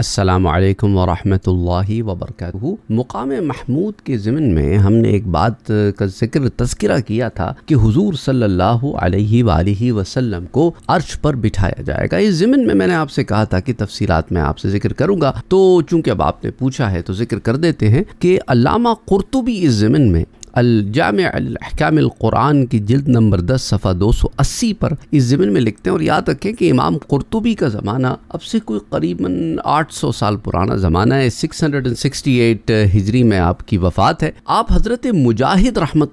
असलकम वरहि वबरक मुकाम महमूद के ज़मन में हमने एक बात का जिक्र तस्करा किया था कि हुजूर सल्लल्लाहु अलैहि वसल्लम को अर्श पर बिठाया जाएगा इस ज़मन में मैंने आपसे कहा था कि तफसीलात में आपसे जिक्र करूँगा तो चूंकि अब आपने पूछा है तो जिक्र कर देते हैं कि अलामा कुरतुबी इस ज़मन में अलजाम अहकाम क़ुरान की जल्द नंबर दस सफ़ा दो सौ अस्सी पर इस ज़मीन में लिखते हैं और याद रखें कि इमाम कुरतुबी का ज़माना अब से कोई करीबन आठ सौ साल पुराना ज़माना है six hundred and sixty eight हिजरी में आपकी वफ़ात है आप हज़रत मुजाहिद रहमत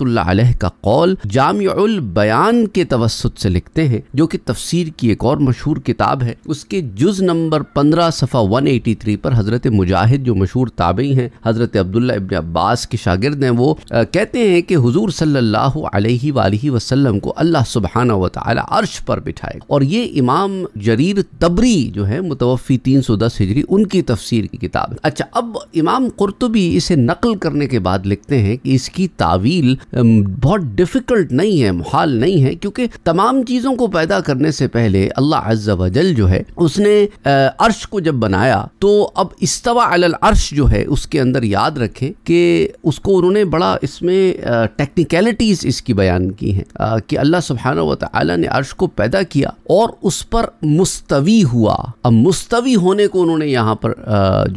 का कौल जामियाल बयान के तवसत से लिखते हैं जो कि तफसीर की एक और मशहूर किताब है उसके जुज़ नंबर पंद्रह सफ़ा वन एटी थ्री पर हज़रत मुजाहिद जो मशहूर ताबई हैं हज़रत अब्दुल्ला अब्बास के शागिर्द हैं वो कहते कहते हैं कि हुजूर सल्लल्लाहु अलैहि सल्ला वसल्लम को अल्लाह सुबहाना व तआला अर्श पर बिठाए और ये इमाम जरीर तबरी जो है मुतवफ़ी तीन सौ दस हिजरी उनकी तफसीर की किताब अच्छा अब इमाम कुरतबी इसे नकल करने के बाद लिखते हैं कि इसकी तावील बहुत डिफ़िकल्ट नहीं है मुहाल नहीं है क्योंकि तमाम चीज़ों को पैदा करने से पहले अल्लाह अज्जा वजल जो है उसने अर्श को जब बनाया तो अब इस्तवा अल अर्श जो है उसके अंदर याद रखें कि उसको उन्होंने बड़ा इसमें टेक्निकलिटीज़ इसकी बयान की हैं कि अल्लाह सुबहाना व ताली ने अर्श को पैदा किया और उस पर मुस्तवी हुआ अब मुस्तवी होने को उन्होंने यहाँ पर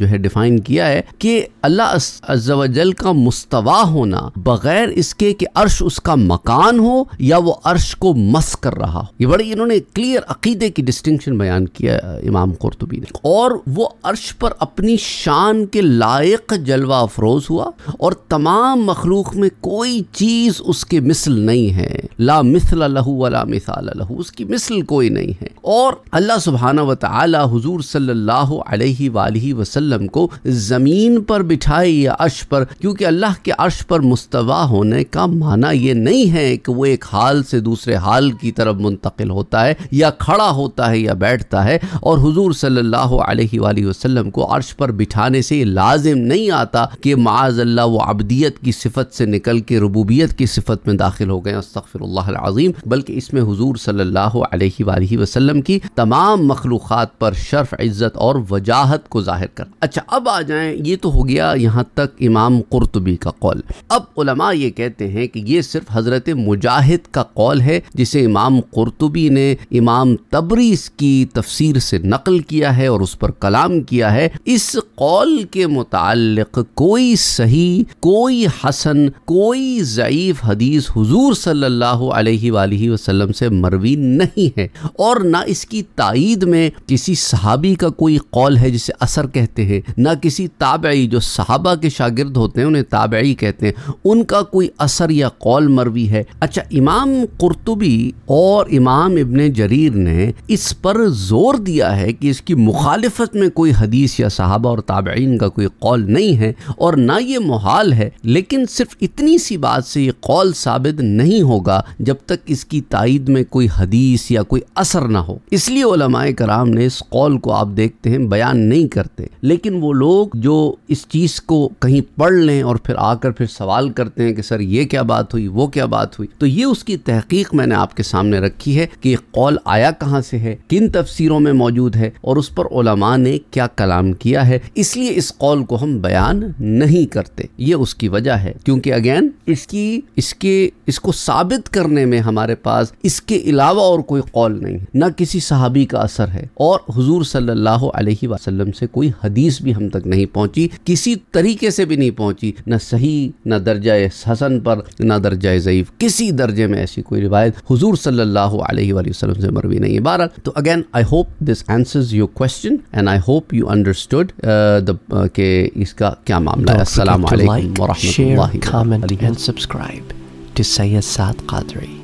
जो है डिफाइन किया है कि अल्लाह अज्जल का मुस्तवा होना बगैर इसके कि अर्श उसका मकान हो या वो अर्श को मस कर रहा हो ये बड़ी इन्होंने क्लियर अकीदे की डिस्टिंक्शन बयान किया इमाम कुरतुबी ने और वो अर्श पर अपनी शान के लायक जलवा अफरोज हुआ और तमाम मखलूक में कोई चीज़ उसके मिसल नहीं है ला मिसल लहू वला मिसाल लहू उसकी मिसल कोई नहीं है और अल्लाह सुबहाना व ताली हजूर सल्ला वसलम को ज़मीन पर बिठाए या अर्श पर क्योंकि अल्लाह के अर्श पर मुस्तवा होने का माना यह नहीं है कि वो एक हाल से दूसरे हाल की तरफ मुंतकिल होता है या खड़ा होता है या बैठता है और हजूर सल्ला वसलम को अर्श पर बिठाने से लाजिम नहीं आता कि माज अल्लाह वो अबदियत की सिफत से निकल निकल के रबूबियत की सिफत में दाखिल हो गए अस्तफ़िरज़ीम बल्कि इसमें हजूर सल्ला वसलम की तमाम मखलूक़ पर शर्फ इज़्ज़त और वजाहत को ज़ाहिर कर अच्छा अब आ जाए ये तो हो गया यहाँ तक इमाम कुरतबी का कौल अब उलमा ये कहते हैं कि ये सिर्फ हज़रत मुजाहिद का कौल है जिसे इमाम कुरतबी ने इमाम तबरीज़ की तफसीर से नकल किया है और उस पर कलाम किया है इस कौल के मुतल कोई सही कोई हसन कोई कोई ज़यीफ़ हदीस हुजूर सल्लल्लाहु अलैहि वसल्लम से मरवी नहीं है और ना इसकी ताईद में किसी सहाबी का कोई कौल है जिसे असर कहते हैं ना किसी ताबई जो सहाबा के शागिर्द होते हैं उन्हें ताबई कहते हैं उनका कोई असर या कौल मरवी है अच्छा इमाम कुरतुबी और इमाम इबन जरीर ने इस पर ज़ोर दिया है कि इसकी मुखालफत में कोई हदीस या सहाबा और ताबईन का कोई कौल नहीं है और ना ये मुहाल है लेकिन सिर्फ इतनी इतनी सी बात से ये कौल साबित नहीं होगा जब तक इसकी तइद में कोई हदीस या कोई असर ना हो इसलिए कराम ने इस कौल को आप देखते हैं बयान नहीं करते लेकिन वो लोग जो इस चीज़ को कहीं पढ़ लें और फिर आकर फिर सवाल करते हैं कि सर ये क्या बात हुई वो क्या बात हुई तो ये उसकी तहकीक मैंने आपके सामने रखी है कि कौल आया कहाँ से है किन तफसरों में मौजूद है और उस पर ओलमा ने क्या कलाम किया है इसलिए इस कौल को हम बयान नहीं करते ये उसकी वजह है क्योंकि अगेन अगेन इसकी इसके इसको साबित करने में हमारे पास इसके अलावा और कोई कौल नहीं है ना किसी सहाबी का असर है और हुजूर सल्लल्लाहु अलैहि वसल्लम से कोई हदीस भी हम तक नहीं पहुंची किसी तरीके से भी नहीं पहुंची ना सही ना दर्जा हसन पर ना दर्जा ज़यीफ किसी दर्जे में ऐसी कोई रिवायत हजूर सल्लल्लाहु से मरवी नहीं है बहरहाल तो again I hope this answers your question and I hope you understood के इसका क्या मामला है comment and subscribe to Sayasat Qadri.